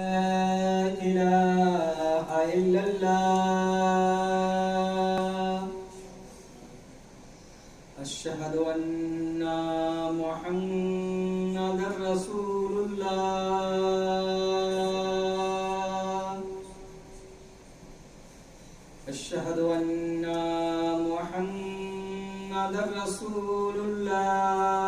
إله إلا الله أشهد أن محمد رسول الله أشهد أن محمد رسول الله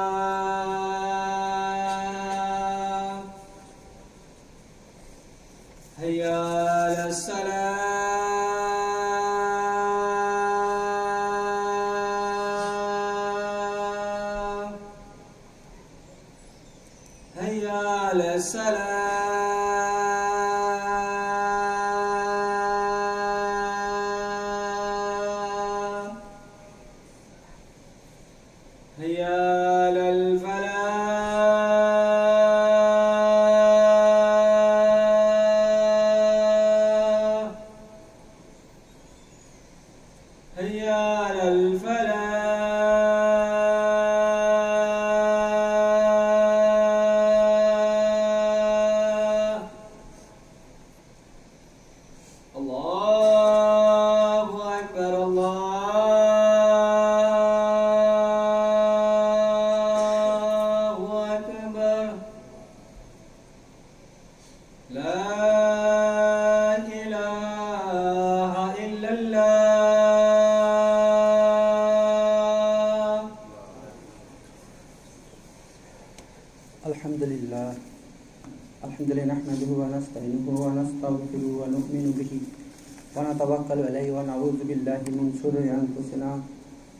شرور أنفسنا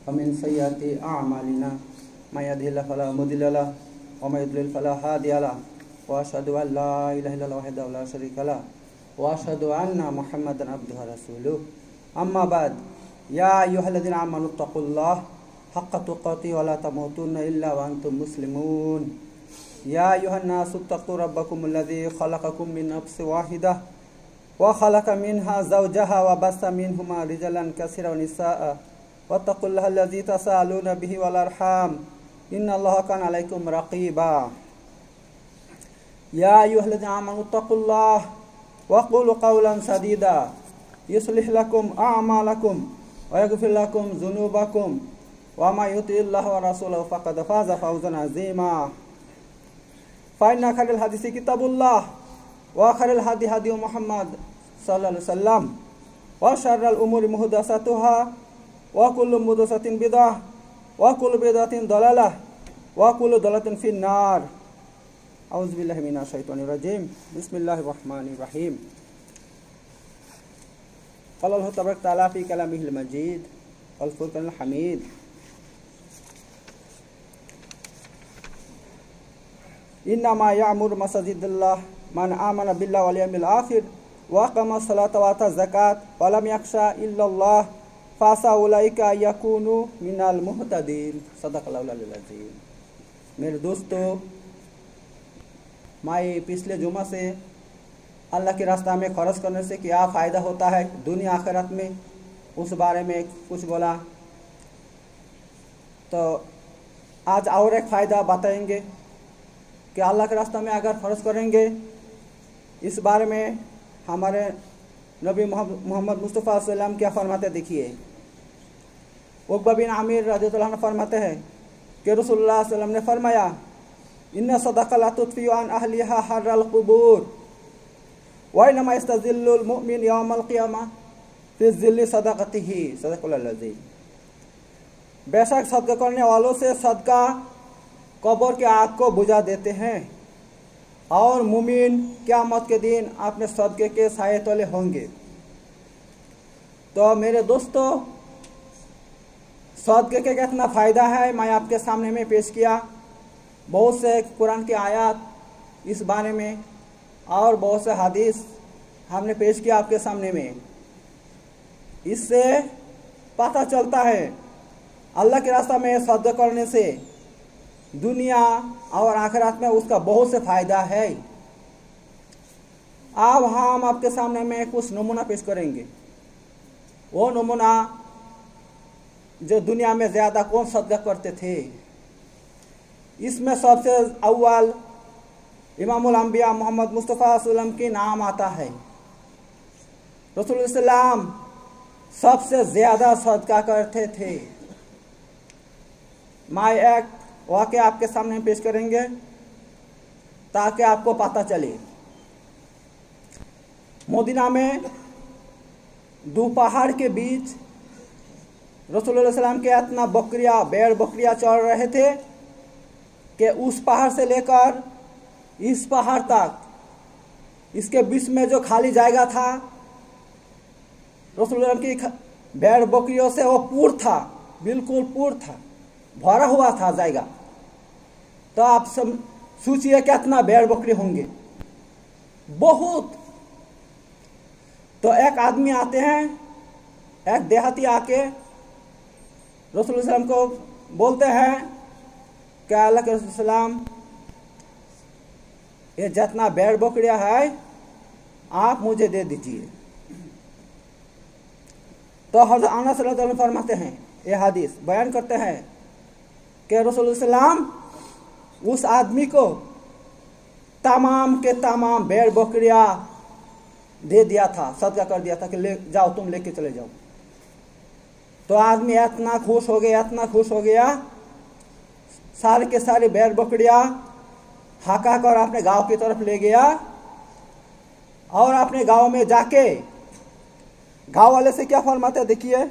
ومن سيئات أعمالنا ما يهده الله فلا مضل له وما يضلل فلا هادي له وأشهد أن لا إله إلا الله وحده لا شريك له وأشهد أن محمدا عبده ورسوله أما بعد يا أيها الذين آمنوا اتقوا الله حق تقاته ولا تموتن إلا وأنتم مسلمون يا أيها الناس اتقوا ربكم الذي خلقكم من نفس واحدة وخلق منها زوجها وبث منهما رجلا كثيرا ونساء واتقوا الله الذي تساءلون به والأرحام إن الله كان عليكم رقيبا يا أيها الذين آمنوا اتقوا الله وقولوا قولا سديدا يصلح لكم أعمالكم ويغفر لكم ذنوبكم وما يطيع الله ورسوله فقد فاز فوزا عظيما فإن خير الحديث كتاب الله وآخر الهدي هدي محمد صلى الله عليه وسلم وشر الأمور محدثاتها وكل محدثة بدعة وكل بدعة ضلالة وكل ضلالة في النار أعوذ بالله من الشيطان الرجيم بسم الله الرحمن الرحيم قال الله تبارك وتعالى في كلامه المجيد والفرقان الحميد إنما يعمر مساجد الله मन आमन बिल्ला वलियमिल आखिर वकम सलात वाता ज़क़़त वलम यक्षा इल्ला फासा उलाइका यकून मिनल मुहतदीन सदकलाजीम मेरे दोस्तों माए पिछले जुमा से अल्लाह के रास्ता में खर्च करने से क्या फ़ायदा होता है दुनिया आखिरत में उस बारे में कुछ बोला तो आज और एक फ़ायदा बताएंगे कि अल्लाह के रास्ता में अगर ख़र्च करेंगे इस बारे में हमारे नबी मोहम्मद मुस्तफ़ा सल्लम क्या फरमाते देखिए उकबा बिन आमिर रज फरमाते हैं कि रसोल्ला वसलम ने फरमाया इन सदकला तुतफ़ियान वही हर्रलकबूर वनमा तजिलमिन यौमलक़ियामा सदाकत ही सदाकजी बेशक सदका करने वालों से सदका कबर के आग को बुझा देते हैं और मुमिन क्या मत के दिन अपने सदक़े के साय तले होंगे तो मेरे दोस्तों सदक़े के कितना फ़ायदा है मैं आपके सामने में पेश किया बहुत से कुरान के आयात इस बारे में और बहुत से हदीस हमने पेश किया आपके सामने में इससे पता चलता है अल्लाह के रास्ता में सदक करने से दुनिया और आखिरत में उसका बहुत से फ़ायदा है अब हम आपके सामने में कुछ नमूना पेश करेंगे वो नमूना जो दुनिया में ज़्यादा कौन सदका करते थे इसमें सबसे अव्वल अंबिया मोहम्मद मुस्तफ़ा वसलम के नाम आता है रसुल्लाम सबसे ज़्यादा सदका करते थे माए एक्ट के आपके सामने पेश करेंगे ताकि आपको पता चले मोदीना में दो पहाड़ के बीच रसोल्लाम के इतना बकरिया बैर बकरिया चढ़ रहे थे कि उस पहाड़ से लेकर इस पहाड़ तक इसके बीच में जो खाली जायगा था रसोल्लाम की बैर बकरियों से वो पूर्ण था बिल्कुल पूर्ण था भरा हुआ था जाएगा तो आप सब सोचिए कितना भेड़ बकरी होंगे बहुत तो एक आदमी आते हैं एक देहाती आके रसुल्लाम को बोलते हैं क्या अल्लाह के रसुल्लाम ये जितना भेड़ बकरिया है आप मुझे दे दीजिए तो हजरत आना फरमाते हैं ये हदीस बयान करते हैं कि रसोल्लाम उस आदमी को तमाम के तमाम भेड़ बकरिया दे दिया था सदका कर दिया था कि ले जाओ तुम लेके चले जाओ तो आदमी इतना खुश हो गया इतना खुश हो गया सारे के सारे बैर बकरिया हाका कर अपने गांव की तरफ ले गया और अपने गांव में जाके गांव वाले से क्या फरमाते देखिए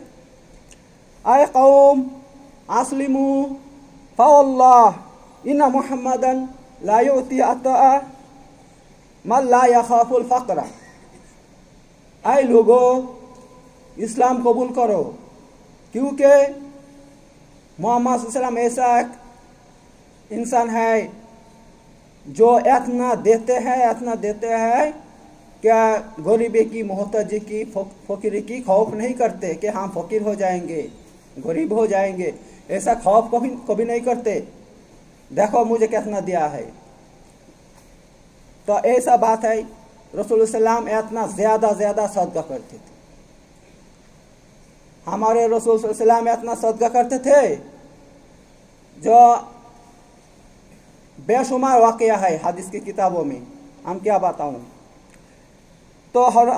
अरे कौम आसलिमू फ़ल्लाह इन मोहम्मदन लायुति मल्ला ख़ाफुल्फ़रा आए लोगो इस्लाम कबूल करो क्योंकि मोहम्मद वसलम ऐसा इंसान है जो इतना देते हैं इतना देते हैं क्या गरीबी की मोहताजी की फकीरी की खौफ नहीं करते कि हम फकीर हो जाएंगे गरीब हो जाएंगे ऐसा खौफ कभी कभी नहीं करते देखो मुझे कितना दिया है तो ऐसा बात है सलाम इतना ज़्यादा ज़्यादा सदका करते थे हमारे रसूल सलाम इतना सदका करते थे जो बेशुमार वाक़ है हदीस की किताबों में हम क्या बताऊं तो हर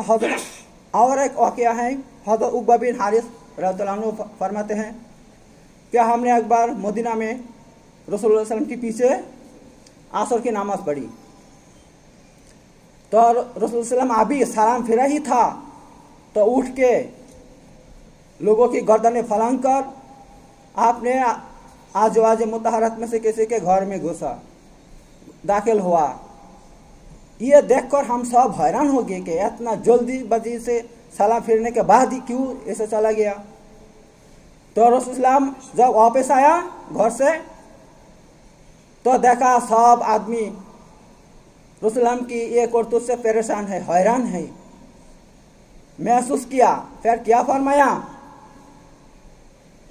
और एक वाक़ है हजर उब्बा बिन हारिस रतु फरमाते हैं क्या हमने अखबार मदीना में रसोल के पीछे आसर की नमाज पढ़ी तो रसोल अभी सलाम फिरा ही था तो उठ के लोगों की गर्दने फलांग कर आपने आज मुतहरत में से किसी के घर में घुसा दाखिल हुआ ये देखकर हम सब हैरान हो गए कि इतना जल्दी बजी से सलाम फिरने के बाद ही क्यों ऐसा चला गया तो रसुलाम जब वापस आया घर से तो देखा सब आदमी रसुलाम की ये करतूत से परेशान है हैरान है महसूस किया फिर क्या फरमाया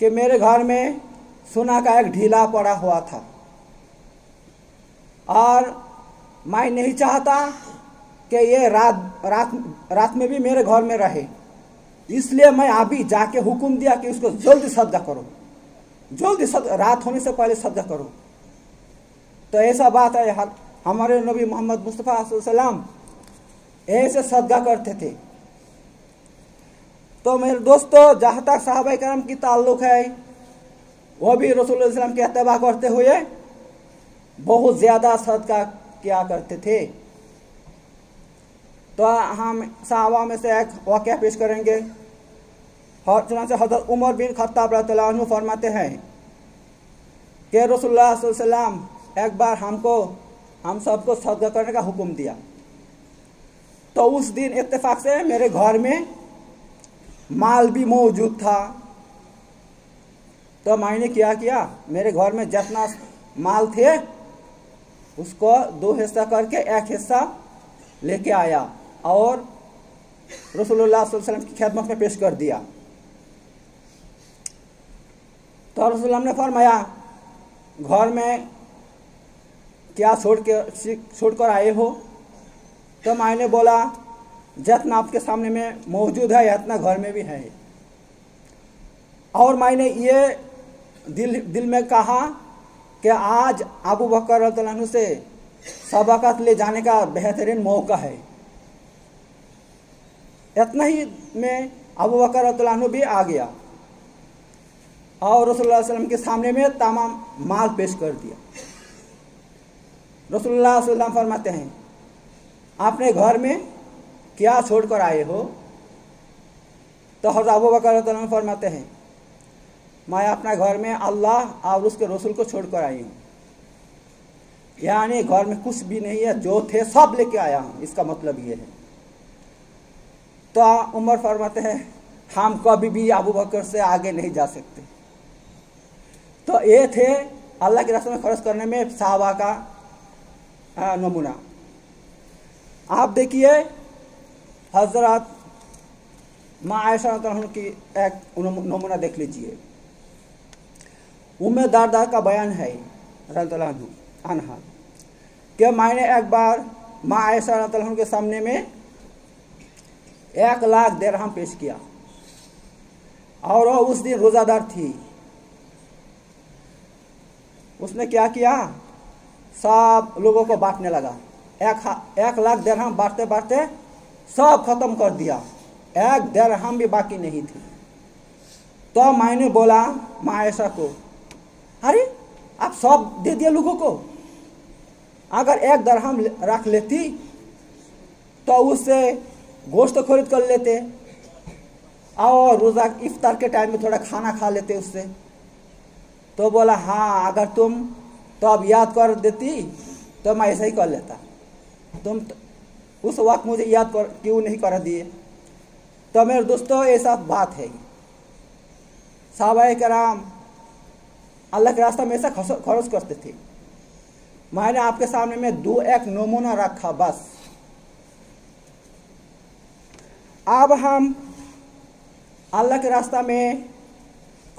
कि मेरे घर में सोना का एक ढीला पड़ा हुआ था और मैं नहीं चाहता कि ये रात रात रात में भी मेरे घर में रहे इसलिए मैं अभी जाके हुक्म दिया कि उसको जल्दी सज्जा करो जल्दी सद रात होने से पहले सज्जा करो तो ऐसा बात है यार हमारे नबी मोहम्मद मुस्तफ़ा सलाम ऐसे सज्जा करते थे तो मेरे दोस्तों जहाँ तक साहब कराम की ताल्लुक है वो भी रसूल के अतबा करते हुए बहुत ज़्यादा सदका किया करते थे तो हम सावा में से एक वाक़ पेश करेंगे चुनाच हज़रत उमर बिन खत्ताब रतु फरमाते हैं के रसोल्लाम एक बार हमको हम सबको सदगा करने का हुक्म दिया तो उस दिन इतफ़ाक़ से मेरे घर में माल भी मौजूद था तो मैंने क्या किया मेरे घर में जितना माल थे उसको दो हिस्सा करके एक हिस्सा लेके आया और रसोल्ला वसलम की खिदमत में पेश कर दिया तो रसोल्लम ने फरमाया घर में क्या छोड़ के छोड़ कर आए हो तो मैंने बोला जितना आपके सामने में मौजूद है इतना घर में भी है और मैंने ये दिल दिल में कहा कि आज अबू बकर से सबकत ले जाने का बेहतरीन मौका है इतना ही में अबू बकर भी आ गया और रसोल्ला वसलम के सामने में तमाम माल पेश कर दिया रसोल्ला वसलम फरमाते हैं आपने घर में क्या छोड़कर आए हो तो हज अबू बकर फरमाते हैं मैं अपना घर में अल्लाह और उसके रसूल को छोड़कर आई हूँ यानी घर में कुछ भी नहीं है जो थे सब लेके आया हूँ इसका मतलब ये है तो उमर फरमाते हैं हम कभी भी अबू बकर से आगे नहीं जा सकते तो ये थे अल्लाह के रास्ते में खर्च करने में साहबा का नमूना आप देखिए हजरत माँ आयशा की एक नमूना देख लीजिए उम्र दारदार का बयान है रतलानहा कि मैंने एक बार माँ आयशा के सामने में एक लाख देरहम पेश किया और वो उस दिन रोज़ादार थी उसने क्या किया सब लोगों को बांटने लगा एक एक लाख देरहम बांटते बांटते सब खत्म कर दिया एक देरहम भी बाकी नहीं थी तो मैंने बोला मायसा को अरे आप सब दे दिए लोगों को अगर एक दरहम रख लेती तो उससे गोश्त तो खरीद कर लेते और रोज़ा इफ्तार के टाइम में थोड़ा खाना खा लेते उससे तो बोला हाँ अगर तुम तो अब याद कर देती तो मैं ऐसा ही कर लेता तुम तो उस वक्त मुझे याद कर क्यों नहीं कर दिए तो मेरे दोस्तों ऐसा बात है साहब कराम अल्लाह के रास्ता में ऐसा खर्च करते थे मैंने आपके सामने में दो एक नमूना रखा बस अब हम अल्लाह के रास्ता में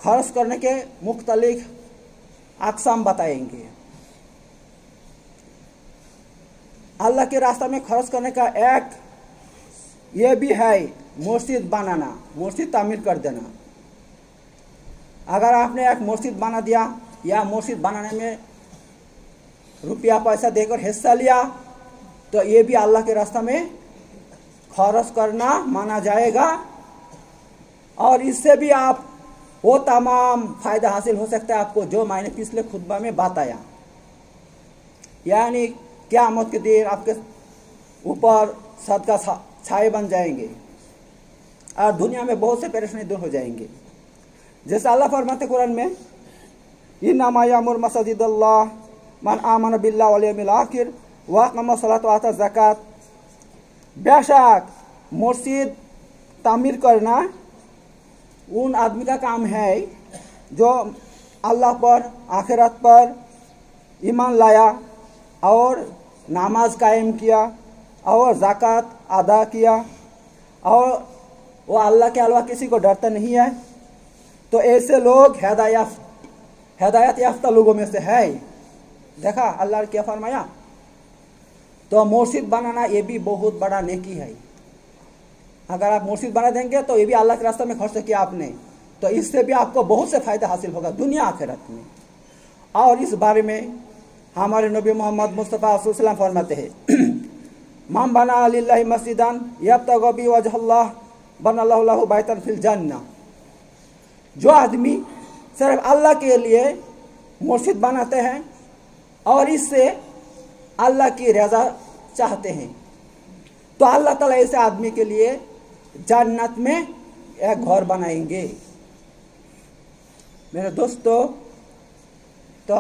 खर्च करने के मुख्तलिक अकसाम बताएंगे अल्लाह के रास्ता में खर्च करने का एक ये भी है मस्जिद बनाना मस्जिद तामीर कर देना अगर आपने एक मस्जिद बना दिया या मस्जिद बनाने में रुपया पैसा देकर हिस्सा लिया तो ये भी अल्लाह के रास्ता में खर्च करना माना जाएगा और इससे भी आप वो तमाम फ़ायदा हासिल हो सकता है आपको जो मैंने पिछले खुतबा में बताया यानी क्या मत के दिन आपके ऊपर सदका छाए बन जाएंगे और दुनिया में बहुत से परेशानी दूर हो जाएंगे जैसे अल्लाह फरमाते कुरान में इन नामायामर मसजिद मन आमन बिल्ला आखिर वाकम सलात वाता जक़ात बेशक मस्जिद तामीर करना उन आदमी का काम है जो अल्लाह पर आखिरत पर ईमान लाया और नमाज कायम किया और ज़क़़त अदा किया और वो अल्लाह के अलावा किसी को डरता नहीं है तो ऐसे लोग हदायत हदायत याफ्ता लोगों में से है देखा अल्लाह क्या फरमाया तो मस्जिद बनाना ये भी बहुत बड़ा नेकी है अगर आप मस्जिद बना देंगे तो ये भी अल्लाह के रास्ते में खर्च किया आपने तो इससे भी आपको बहुत से फ़ायदा हासिल होगा दुनिया आखिरत में और इस बारे में हमारे नबी मोहम्मद मुस्तफ़ा फरमाते हैं माम बना अल्लाह मस्जिदान यब तबी वजह बन बैतन फिल जन्ना जो आदमी सिर्फ अल्लाह के लिए मस्जिद बनाते हैं और इससे अल्लाह की रजा चाहते हैं तो अल्लाह ताला ऐसे आदमी के लिए जन्नत में एक घर बनाएंगे मेरे दोस्तों तो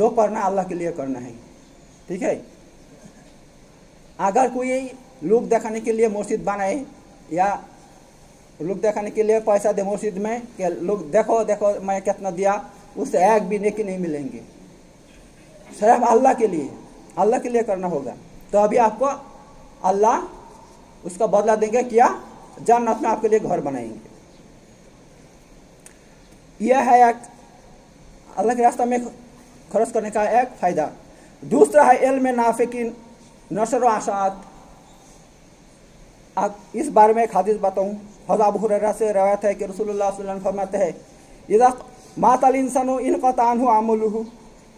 जो करना अल्लाह के लिए करना है ठीक है अगर कोई लोग दिखाने के लिए मस्जिद बनाए या लोग दिखाने के लिए पैसा दे मस्जिद में कि लोग देखो देखो मैं कितना दिया उससे एक भी नेकी नहीं मिलेंगे सिर्फ अल्लाह के लिए अल्लाह के लिए करना होगा तो अभी आपको अल्लाह उसका बदला देंगे क्या जन्नत में आपके लिए घर बनाएंगे यह है एक अल्लाह के रास्ता में खर्च करने का एक फ़ायदा दूसरा है एल में नाफे की नसर आशात इस बारे में एक हादिस बताऊँ हजाब हुररा से रवायत है कि रसूलुल्लाह वसल्लम फरमाते हैं इदा मातल इंसान इन कतान हो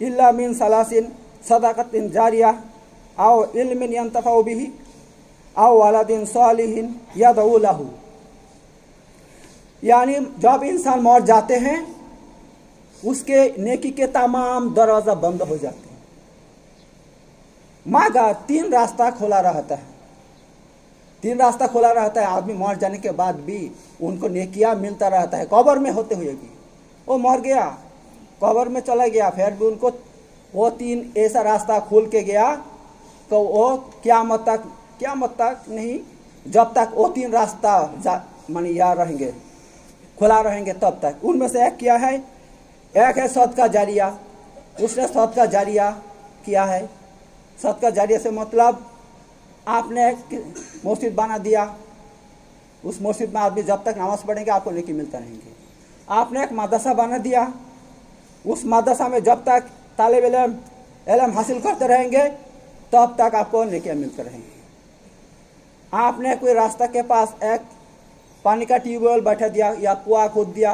इल्ला मिन सलासिन صدقة جارية أو علم ينتفع به أو ولد صالح يدعو له यानी जब इंसान मौत जाते हैं उसके नेकी के तमाम दरवाज़ा बंद हो जाते हैं माँ का तीन रास्ता खोला रहता है तीन रास्ता खोला रहता है आदमी मर जाने के बाद भी उनको नेकिया मिलता रहता है कबर में होते हुए भी वो मर गया कबर में चला गया फिर भी उनको वो तीन ऐसा रास्ता खोल के गया तो वो क्या मत तक क्या मत तक नहीं जब तक वो तीन रास्ता मान यार रहेंगे खुला रहेंगे तब तक उनमें से एक क्या है एक है सद का जारिया उसने सत का जारिया किया है सत का जारिया से मतलब आपने मस्जिद बना दिया उस मस्जिद में आदमी जब तक नमाज पढ़ेंगे आपको लेके मिलता रहेंगे आपने एक मदरसा बना दिया उस मदरसा में जब तक तालब इलम इलम हासिल करते रहेंगे तब तक आपको नेकियाँ मिलते रहेंगे आपने कोई रास्ता के पास एक पानी का ट्यूबवेल बैठा दिया या कुआ खोद दिया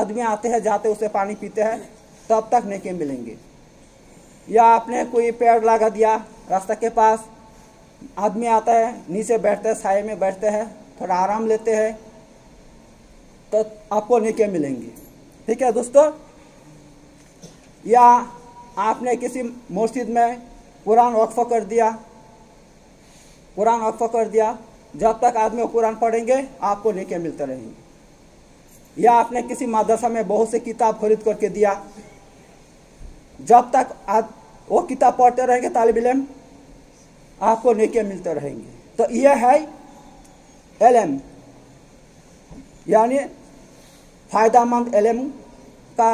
आदमी आते हैं जाते उसे पानी पीते हैं तब तक नेके मिलेंगे या आपने कोई पेड़ लगा दिया रास्ता के पास आदमी आता है नीचे बैठते हैं साय में बैठते हैं थोड़ा आराम लेते हैं तो आपको नेके मिलेंगे ठीक है दोस्तों या आपने किसी मस्जिद में कुरान वक्फ़ कर दिया कुरान वक्फ़ कर दिया जब तक आदमी कुरान पढ़ेंगे आपको लेके मिलते रहेंगे या आपने किसी मदरसा में बहुत से किताब खरीद करके दिया जब तक आद, वो किताब पढ़ते रहेंगे तालब इलम आपको लेके मिलते रहेंगे तो यह है एलम यानी फ़ायदा मंद एलम का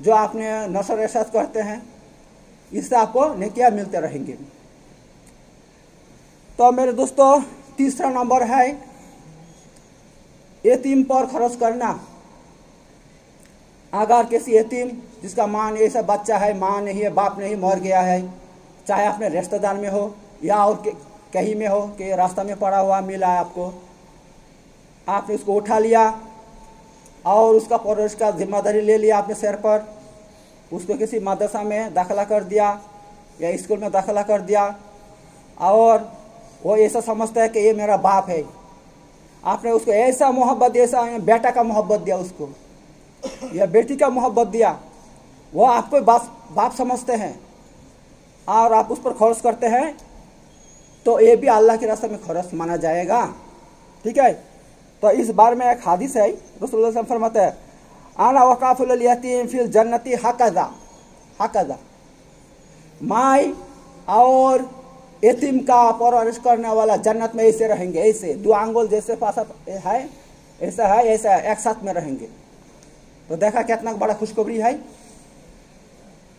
जो आपने नसर एहसास करते हैं इससे आपको नेकियाँ मिलते रहेंगे तो मेरे दोस्तों तीसरा नंबर है यतीम पर खर्च करना अगर किसी यतीम जिसका माँ नहीं ऐसा बच्चा है माँ नहीं है बाप नहीं मर गया है चाहे अपने रिश्तेदार में हो या और कहीं में हो कि रास्ता में पड़ा हुआ मिला आपको आपने उसको उठा लिया और उसका परवरिश का जिम्मेदारी ले लिया अपने सर पर उसको किसी मदरसा में दाखिला कर दिया या स्कूल में दाखिला कर दिया और वो ऐसा समझता है कि ये मेरा बाप है आपने उसको ऐसा मोहब्बत ऐसा बेटा का मोहब्बत दिया उसको या बेटी का मोहब्बत दिया वो आपको बाप बाप समझते हैं और आप उस पर खर्च करते हैं तो ये भी अल्लाह के रास्ते में खर्च माना जाएगा ठीक है तो इस बार में एक हादिस है रसुल्ला फरमाते हैं आना वकाफुलतीम फिल जन्नती हकदा हकदा माई और यतीम का परवरिश करने वाला जन्नत में ऐसे रहेंगे ऐसे दो आंगोल जैसे पास है ऐसा है ऐसा एक साथ में रहेंगे तो देखा कितना बड़ा खुशखबरी है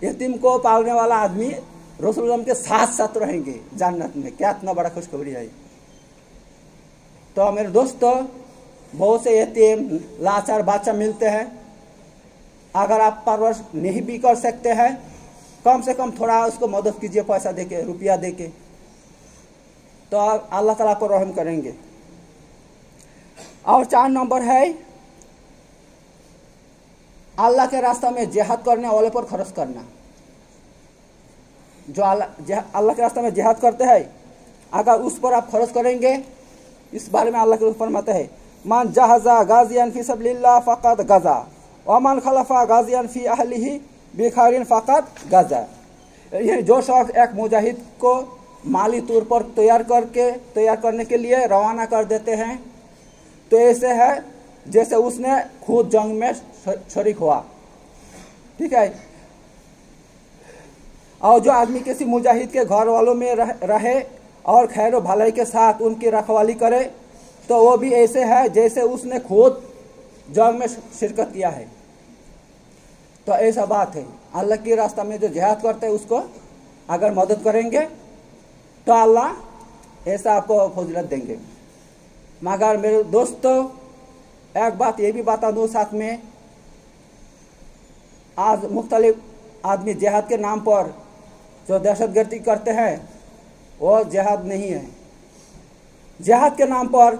यतीम को पालने वाला आदमी रसूल के साथ साथ रहेंगे जन्नत में क्या इतना बड़ा खुशखबरी है तो मेरे दोस्तों बहुत से यतीम लाचार बच्चा मिलते हैं अगर आप परवरिश नहीं भी कर सकते हैं कम से कम थोड़ा उसको मदद कीजिए पैसा दे के रुपया दे के तो अल्लाह ताला को रहम करेंगे और चार नंबर है अल्लाह के रास्ता में जेहाद करने वाले पर खर्च करना जो अल्लाह अल्लाह के रास्ते में जेहाद करते हैं अगर उस पर आप खर्च करेंगे इस बारे में अल्लाह के मत है मान जहाजा गाजियान फ़ी सबलिल्ला फ़कत गज़ा ओमान खलफा गाजियान फ़ी अहली बिखारिन फ़कत गज़ा ये जो शख्स एक मुजाहिद को माली तौर पर तैयार करके तैयार करने के लिए रवाना कर देते हैं तो ऐसे है जैसे उसने खुद जंग में शरीक हुआ ठीक है और जो आदमी किसी मुजाहिद के घर वालों में रहे और खैर भलाई के साथ उनकी रखवाली करे तो वो भी ऐसे है जैसे उसने खुद जंग में शिरकत किया है तो ऐसा बात है अल्लाह के रास्ता में जो जिहाद करते हैं उसको अगर मदद करेंगे तो अल्लाह ऐसा आपको फजलत देंगे मगर मेरे दोस्तों एक बात ये भी बता दूँ साथ में आज मुख्तलिफ आदमी जिहाद के नाम पर जो दहशत गर्दी करते हैं वो जिहाद नहीं है जिहाद के नाम पर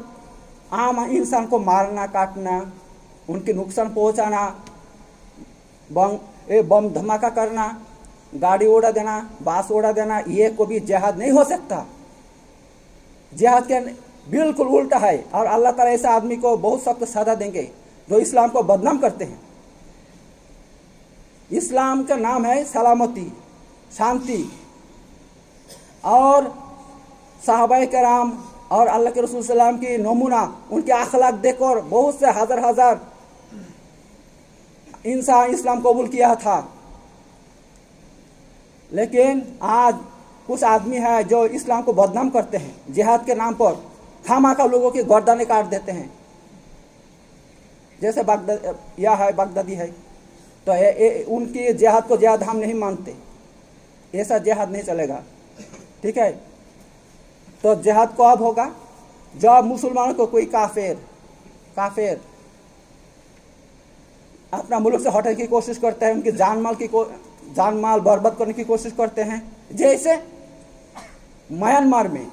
आम इंसान को मारना काटना उनके नुकसान पहुंचाना बम ए बम धमाका करना गाड़ी उड़ा देना बास उड़ा देना ये को भी जिहाद नहीं हो सकता जिहाद के बिल्कुल उल्टा है और अल्लाह ताला ऐसे आदमी को बहुत सख्त सजा देंगे जो इस्लाम को बदनाम करते हैं इस्लाम का नाम है सलामती शांति और साहबा कराम और अल्लाह के रसूल सलाम की नमूना उनके अखलाक देखकर बहुत से हज़ार हज़ार इंसान इस्लाम कबूल किया था लेकिन आज कुछ आदमी है जो इस्लाम को बदनाम करते हैं जिहाद के नाम पर खामा का लोगों की गर्दने काट देते हैं जैसे बागदा यह है बागदादी है तो ए, ए, उनकी जिहाद को जिहाद हम नहीं मानते ऐसा जिहाद नहीं चलेगा ठीक है तो जहाद कब होगा जब मुसलमानों को कोई काफिर काफिर अपना मुल्क से हटने की कोशिश करते हैं उनकी जान माल की जान माल बर्बाद करने की कोशिश करते हैं जैसे म्यांमार में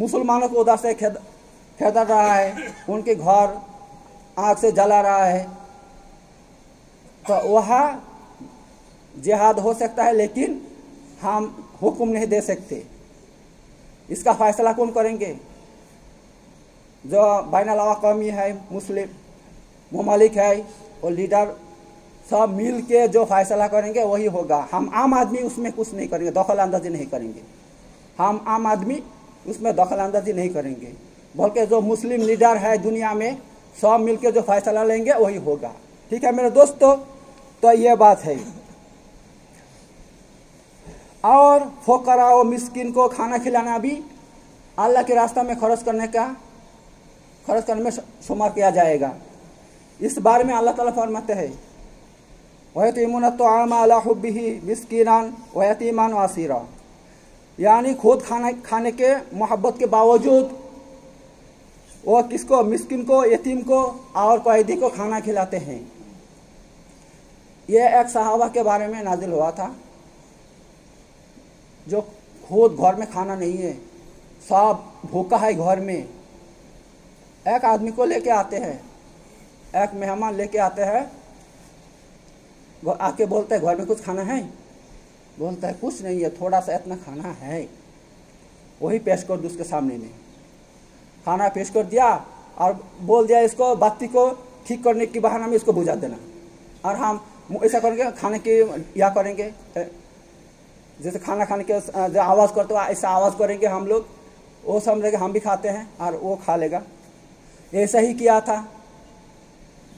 मुसलमानों को उधर से खेद रहा है उनके घर आग से जला रहा है तो वहाँ जिहाद हो सकता है लेकिन हम हुक्म नहीं दे सकते इसका फैसला कौन करेंगे जो बैन अवी है मुस्लिम ममालिक है और लीडर सब मिल के जो फैसला करेंगे वही होगा हम आम आदमी उसमें कुछ नहीं करेंगे दखल अंदाजी नहीं करेंगे हम आम आदमी उसमें दखल अंदाजी नहीं करेंगे बल्कि जो मुस्लिम लीडर है दुनिया में सब मिलके जो फैसला लेंगे वही होगा ठीक है मेरे दोस्तों तो ये बात है और फोकरा और मिस्किन को खाना खिलाना भी अल्लाह के रास्ता में खर्च करने का खर्च करने में शुमार किया जाएगा इस बारे में अल्लाह ताला फरमाते हैं वहतीमन तो आम अलाहबी मिसकिनान ईमान वासीरा यानी खुद खाने खाने के मोहब्बत के बावजूद वो किसको मिस्किन को यतीम को और कैदी को खाना खिलाते हैं यह एक सहाबा के बारे में नाजिल हुआ था जो खुद घर में खाना नहीं है सब भूखा है घर में एक आदमी को लेके आते हैं एक मेहमान लेके आते हैं आके बोलते हैं घर में कुछ खाना है बोलता है कुछ नहीं है थोड़ा सा इतना खाना है वही पेश कर दो उसके सामने में खाना पेश कर दिया और बोल दिया इसको बत्ती को ठीक करने की बहाना में इसको बुझा देना और हम ऐसा करेंगे खाने की या करेंगे जैसे खाना खाने के जो आवाज़ करते हो ऐसा आवाज़ करेंगे हम लोग वो समझेंगे हम भी खाते हैं और वो खा लेगा ऐसा ही किया था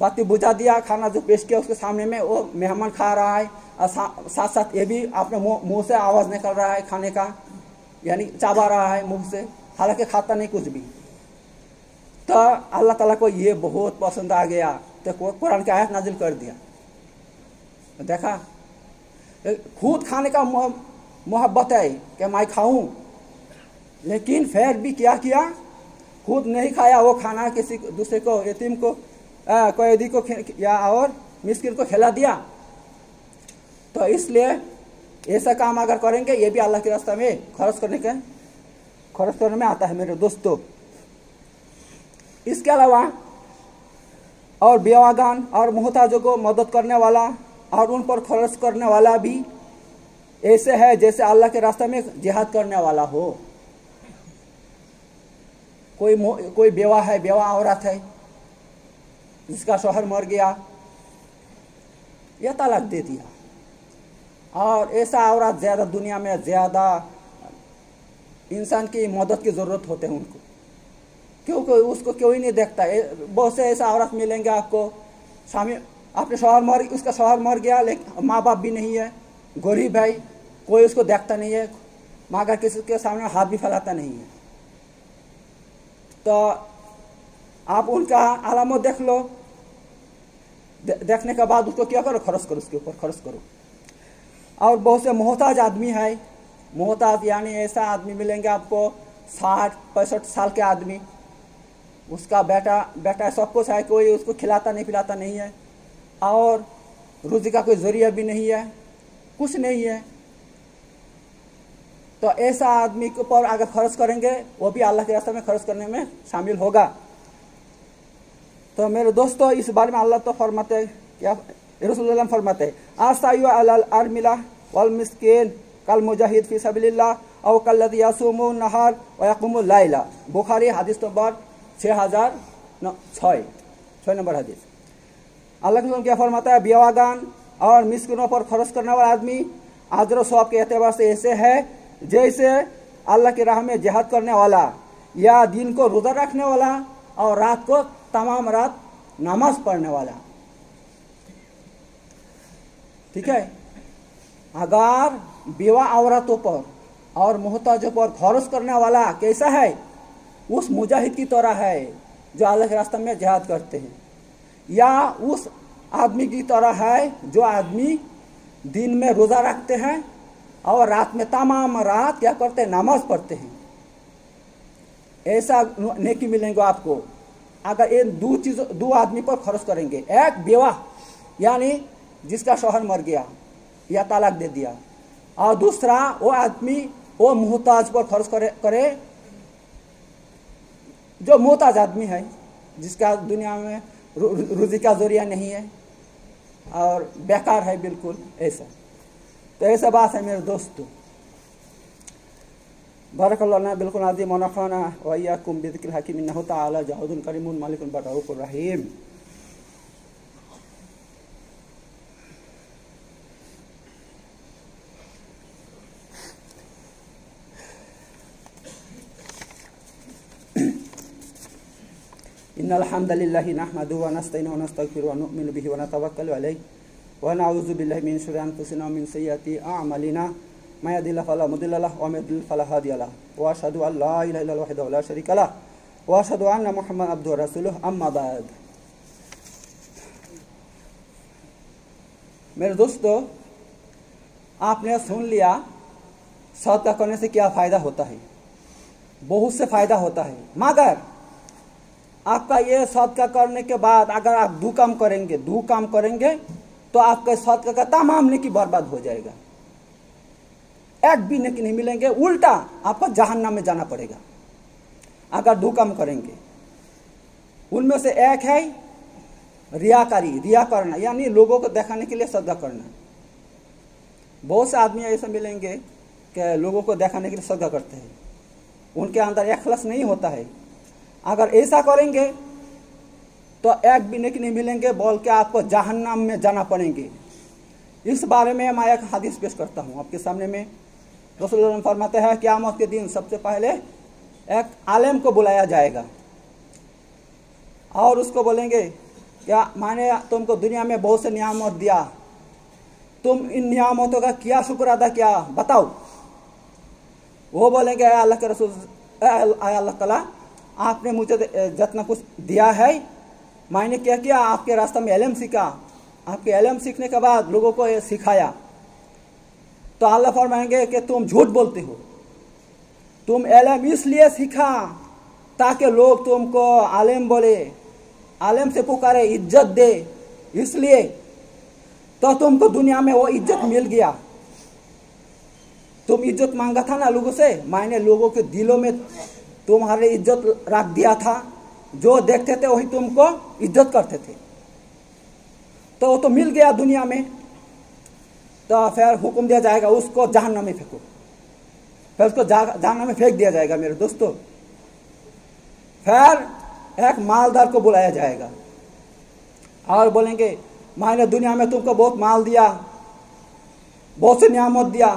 बाती तो बुझा दिया खाना जो पेश किया उसके सामने में वो मेहमान खा रहा है और सा, साथ साथ ये भी अपने मुंह से आवाज़ निकल रहा है खाने का यानी चाबा रहा है मुंह से हालांकि खाता नहीं कुछ भी तो अल्लाह ताला को ये बहुत पसंद आ गया तो कुरान की आयत नाजिल कर दिया देखा खुद खाने का मोहब्बत आई कि मैं खाऊं लेकिन फिर भी क्या किया खुद नहीं खाया वो खाना किसी दूसरे को यतीम को कैदी को या और मिस्किन को खिला दिया तो इसलिए ऐसा काम अगर करेंगे ये भी अल्लाह के रास्ते में खर्च करने के खर्च करने में आता है मेरे दोस्तों इसके अलावा और बेवागान और मोहताजों को मदद करने वाला और उन पर खर्च करने वाला भी ऐसे है जैसे अल्लाह के रास्ते में जिहाद करने वाला हो कोई कोई बेवा है बेवा औरत है जिसका शोहर मर गया या तलाक दे दिया और ऐसा औरत ज़्यादा दुनिया में ज़्यादा इंसान की मदद की ज़रूरत होते हैं उनको क्योंकि उसको क्यों ही नहीं देखता बहुत से ऐसा औरत मिलेंगे आपको स्वामी आपने शोहर मर उसका शोहर मर गया लेकिन माँ बाप भी नहीं है गरीब भाई कोई उसको देखता नहीं है माँ का किसी के सामने हाथ भी फैलाता नहीं है तो आप उनका आलामो देख लो दे, देखने के बाद उसको क्या करो खर्च करो उसके ऊपर खर्च करो और बहुत से मोहताज आदमी है मोहताज यानी ऐसा आदमी मिलेंगे आपको साठ पैंसठ साल के आदमी उसका बेटा बेटा सब कुछ है कोई उसको खिलाता नहीं पिलाता नहीं है और रोजी का कोई ज़रिया भी नहीं है कुछ नहीं है तो ऐसा आदमी के ऊपर अगर खर्च करेंगे वो भी अल्लाह के रास्ते में खर्च करने में शामिल होगा तो मेरे दोस्तों इस बारे में अल्लाह तो फरमाते क्या रसुल्लम फरमाते आसामिला वाल मिसकिन कल मुजाहिद फी सबल्ला और कल यासुम नहार वकुम लाइला बुखारी हदीस नंबर छः हज़ार छः नंबर हदीस अल्लाह के क्या फरमाता है ब्यावागान और मिसकिनों पर खर्च करने वाला आदमी आजर स्वाब के एतबार से ऐसे है जैसे अल्लाह की राह में जहाद करने वाला या दिन को रोज़ा रखने वाला और रात को तमाम रात नमाज पढ़ने वाला ठीक है अगर विवाह औरतों पर और मोहताजों पर खर्च करने वाला कैसा है उस मुजाहिद की तरह है जो अल्लाह के रास्ते में जिहाद करते हैं या उस आदमी की तरह है जो आदमी दिन में रोज़ा रखते हैं और रात में तमाम रात क्या करते हैं नमाज पढ़ते हैं ऐसा नेकी मिलेंगे आपको अगर इन दो चीज़ों दो आदमी पर खर्च करेंगे एक विवाह यानी जिसका शोहर मर गया या तलाक दे दिया और दूसरा वो आदमी वो मोहताज पर खर्च करे करे जो मोहताज आदमी है जिसका दुनिया में रोजी का जरिया नहीं है और बेकार है बिल्कुल ऐसा कैसे बात है मेरे दोस्तों بارك الله لنا بالقرآن العظيم ونفعنا وإياكم بذكر الحكيم إنه تعالى جهود كريم مالك البرعوف الرحيم إن الحمد لله نحمده ونستعينه ونستغفره ونؤمن به ونتوكل عليه ونعوذ بالله من شر أنفسنا ومن سيئات أعمالنا ما يهد الله فلا مضل له وما يضلل فلا هادي له وأشهد أن لا إله إلا الله وحده لا شريك له وأشهد أن محمد عبده ورسوله أما بعد मेरे दोस्तों आपने सुन लिया सौदा करने से क्या फ़ायदा होता है बहुत से फ़ायदा होता है मगर आपका ये सौदा करने के बाद अगर आप दो काम करेंगे दो काम करेंगे तो आपका सौत का तमाम नेकी बर्बाद हो जाएगा एक भी नेकी नहीं मिलेंगे उल्टा आपको जहन्नम में जाना पड़ेगा अगर दो काम करेंगे उनमें से एक है रियाकारी रिया करना यानी लोगों को दिखाने के लिए सदा करना बहुत से आदमी ऐसे मिलेंगे कि लोगों को दिखाने के लिए सदा करते हैं उनके अंदर अखलस नहीं होता है अगर ऐसा करेंगे तो एक भी नहीं मिलेंगे बोल के आपको जहन्नम में जाना पड़ेंगे इस बारे में मैं एक हदीस पेश करता हूँ आपके सामने में रसुल फरमाते हैं कि आमद के दिन सबसे पहले एक आलम को बुलाया जाएगा और उसको बोलेंगे क्या मैंने तुमको दुनिया में बहुत से नियामत दिया तुम इन नियामतों का क्या शुक्र अदा किया बताओ वो बोलेंगे अल्लाह के रसूल अल्लाह तला आपने मुझे जितना कुछ दिया है मैंने क्या किया आपके रास्ते में एलम सीखा आपके एलम सीखने के बाद लोगों को ये सिखाया तो अल्लाह फरमाएंगे कि तुम झूठ बोलते हो तुम एलम इसलिए सीखा ताकि लोग तुमको आलम बोले आलम से पुकारे इज्जत दे इसलिए तो तुमको दुनिया में वो इज्जत मिल गया तुम इज्जत मांगा था ना लोगों से मैंने लोगों के दिलों में तुम्हारी इज्जत रख दिया था जो देखते थे वही तुमको इज्जत करते थे तो वो तो मिल गया दुनिया में तो फिर हुक्म दिया जाएगा उसको जहन में फेंको फिर उसको जहन में फेंक दिया जाएगा मेरे दोस्तों फिर एक मालदार को बुलाया जाएगा और बोलेंगे मैंने दुनिया में तुमको बहुत माल दिया बहुत से नियामत दिया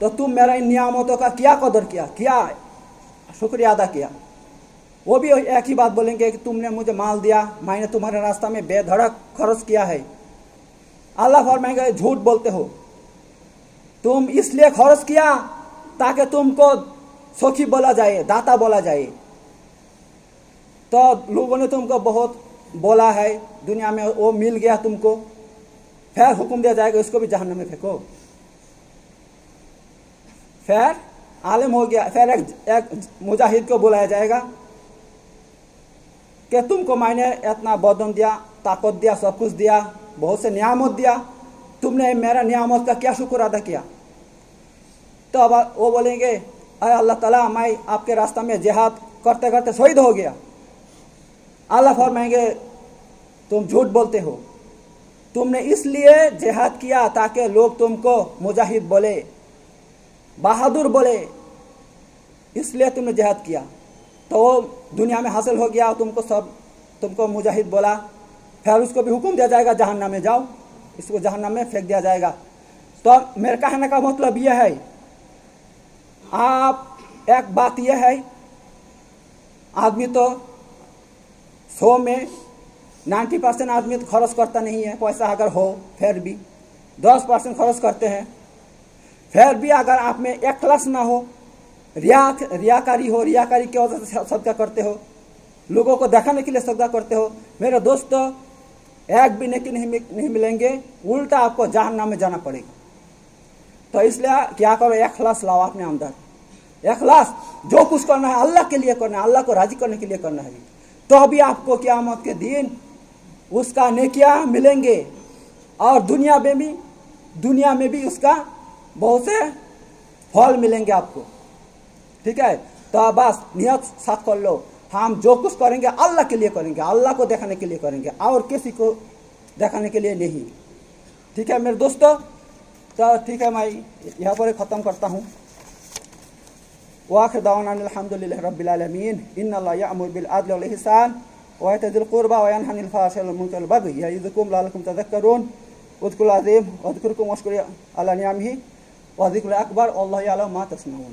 तो तुम मेरा इन नियामतों का क्या कदर किया क्या शुक्रिया अदा किया वो भी एक ही बात बोलेंगे कि तुमने मुझे माल दिया मैंने तुम्हारे रास्ता में बेधड़क खर्च किया है अल्लाह फरमाएंगे झूठ बोलते हो तुम इसलिए खर्च किया ताकि तुमको सोखी बोला जाए दाता बोला जाए तो लोगों ने तुमको बहुत बोला है दुनिया में वो मिल गया तुमको फिर हुक्म दिया जाएगा इसको भी जहन में फेंको फिर आलिम हो गया फिर एक, एक मुजाहिद को बुलाया जाएगा कि तुमको मैंने इतना बदन दिया ताकत दिया सब कुछ दिया बहुत से नियामत दिया तुमने मेरा नियामत का क्या शुक्र अदा किया तो अब वो बोलेंगे अरे अल्लाह ताला मैं आपके रास्ता में जिहाद करते करते शहीद हो गया अल्लाह फरमाएंगे तुम झूठ बोलते हो तुमने इसलिए जिहाद किया ताकि लोग तुमको मुजाहिद बोले बहादुर बोले इसलिए तुमने जिहाद किया तो वो दुनिया में हासिल हो गया तुमको सब तुमको मुजाहिद बोला फिर उसको भी हुक्म दिया जाएगा जहन्नम में जाओ इसको जहन्नम में फेंक दिया जाएगा तो मेरे कहने का मतलब यह है आप एक बात यह है आदमी तो सो में नाइन्टी परसेंट आदमी तो खर्च करता नहीं है पैसा अगर हो फिर भी दस परसेंट खर्च करते हैं फिर भी अगर आप में एक क्लास ना हो रिया रियाकारी हो रियाकारी की वजह से सदका करते हो लोगों को दिखाने के लिए सदका करते हो मेरे दोस्त एक भी नेकी नहीं नहीं मिलेंगे उल्टा आपको जानना में जाना पड़ेगा तो इसलिए क्या करो एखलास लाओ अपने अंदर एखलास जो कुछ करना है अल्लाह के लिए करना है अल्लाह को राजी करने के लिए करना है तो अभी आपको क्या मत के दिन उसका नेकिया मिलेंगे और दुनिया में भी दुनिया में भी उसका बहुत से फल मिलेंगे आपको ठीक है तो बस नियत साथ कर लो हम जो कुछ करेंगे अल्लाह के लिए करेंगे अल्लाह को देखने के लिए करेंगे और किसी को देखाने के लिए नहीं ठीक है मेरे दोस्तों तो ठीक है मैं यहाँ पर ख़त्म करता हूँ वाखिर दावानदल रबीआलमीन इन अमरबिलसान वहतदिलकुरबा वनफाशलबग यदकुम लालकुम तदक्करून उदकुल अजीम वदकुरकुम वस्कुर अला नियामी वजिकुल والله يعلم ما تصنعون